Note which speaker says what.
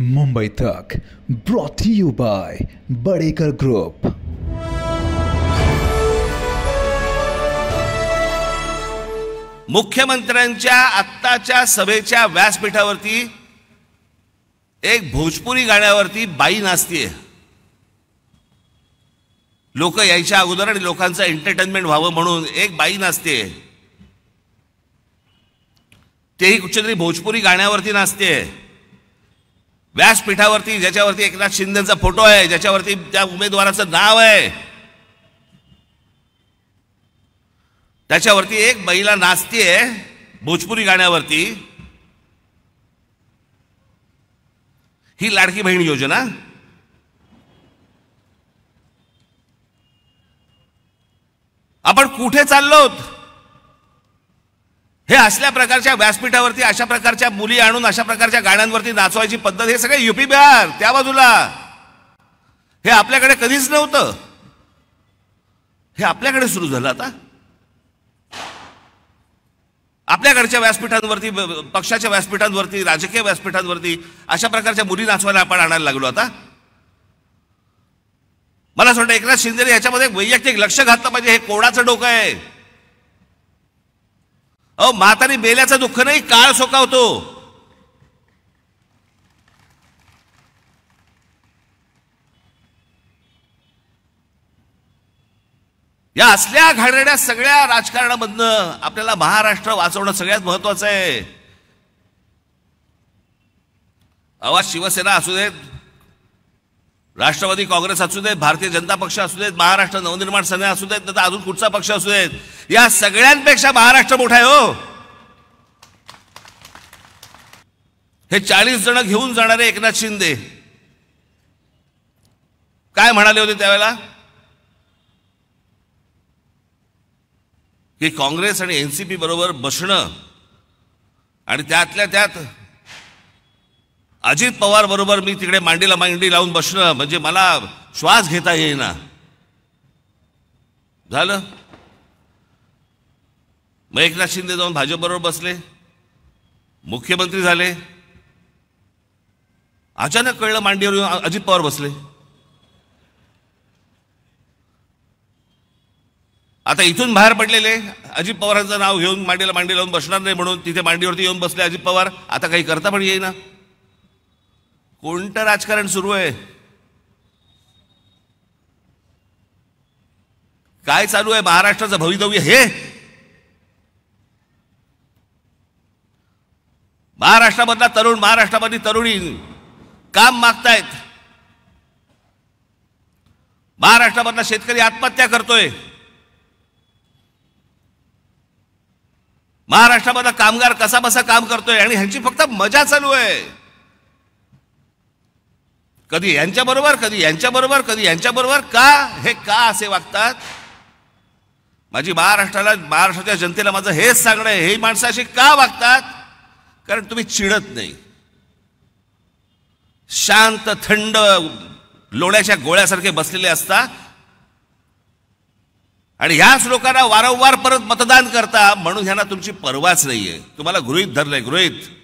Speaker 1: Mumbai Tak brought you by Badekar group मुख्यमंत्र्यांच्या आत्ताच्या सभेच्या व्यासपीठावरती एक भोजपुरी गाण्यावरती बाई नाचतीये लोक यायच्या अगोदर आणि लोकांचं एंटरटेनमेंट व्हावं म्हणून एक बाई नाचते तेही कुठच्या तरी भोजपुरी गाण्यावरती नाचते व्यासपीठावरती ज्याच्यावरती एकनाथ शिंदेचा फोटो आहे ज्याच्यावरती त्या उमेदवाराचं नाव आहे त्याच्यावरती एक महिला नाचतीये भोजपुरी गाण्यावरती ही लाडकी बहीण योजना आपण कुठे चाललो हे असल्या प्रकारच्या व्यासपीठावरती अशा प्रकारच्या मुली आणून अशा प्रकारच्या गाण्यांवरती नाचवायची पद्धत हे सगळे युपी बिहार त्या बाजूला हे आपल्याकडे कधीच नव्हतं हे आपल्याकडे सुरू झालं आता आपल्याकडच्या व्यासपीठांवरती पक्षाच्या व्यासपीठांवरती राजकीय व्यासपीठांवरती अशा प्रकारच्या मुली नाचवायला आपण आणायला लागलो आता मला असं वाटतं एकनाथ शिंदे याच्यामध्ये वैयक्तिक लक्ष घातलं पाहिजे हे कोणाचं डोकं आहे अहो मातारी बेल्याचं दुःख नाही काळ सोकावतो या असल्या घाणेड्या सगळ्या राजकारणामधनं आपल्याला महाराष्ट्र वाचवणं सगळ्यात महत्वाचं आहे आवाज शिवसेना असू देत राष्ट्रवादी काँग्रेस असू देत भारतीय जनता पक्ष असू देत महाराष्ट्र नवनिर्माण सेना असू देत तर अजून कुठचा पक्ष असू देत या सगळ्यांपेक्षा महाराष्ट्र मोठा आहे हो हे चाळीस जण घेऊन जाणारे एकनाथ शिंदे काय म्हणाले होते त्यावेळेला की काँग्रेस आणि एनसीपी बरोबर बसणं आणि त्यातल्या त्यात अजित पवार बरोबर मी तिकडे मांडीला मांडी लावून बसणं म्हणजे मला श्वास घेता येईना झालं मग एकनाथ शिंदे जाऊन बरोबर बसले मुख्यमंत्री झाले अचानक कळलं मांडीवर येऊन अजित पवार बसले आता इथून बाहेर पडलेले अजित पवारांचं नाव घेऊन मांडीला मांडी लावून बसणार नाही म्हणून तिथे मांडीवरती येऊन बसले अजित पवार आता काही करता पण येईना कोणतं राजकारण सुरू आहे काय चालू आहे महाराष्ट्राचं भवितव्य हे महाराष्ट्रामधला तरुण महाराष्ट्रामधली तरुणी काम मागतायत महाराष्ट्रामधला शेतकरी आत्महत्या करतोय महाराष्ट्रामधला कामगार कसा बसा काम करतोय आणि ह्यांची फक्त मजा चालू आहे कधी यांच्याबरोबर कधी यांच्याबरोबर कधी यांच्याबरोबर का हे का असे वागतात माझी महाराष्ट्राला महाराष्ट्राच्या जनतेला माझं हेच सांगणं आहे हे माणसं अशी का वागतात कारण तुम्ही चिडत नाही शांत थंड लोण्याच्या गोळ्यासारखे बसलेले असता आणि ह्याच लोकांना वारंवार परत मतदान करता म्हणून ह्यांना तुमची परवाच नाहीये तुम्हाला गृहित धरलंय गृहित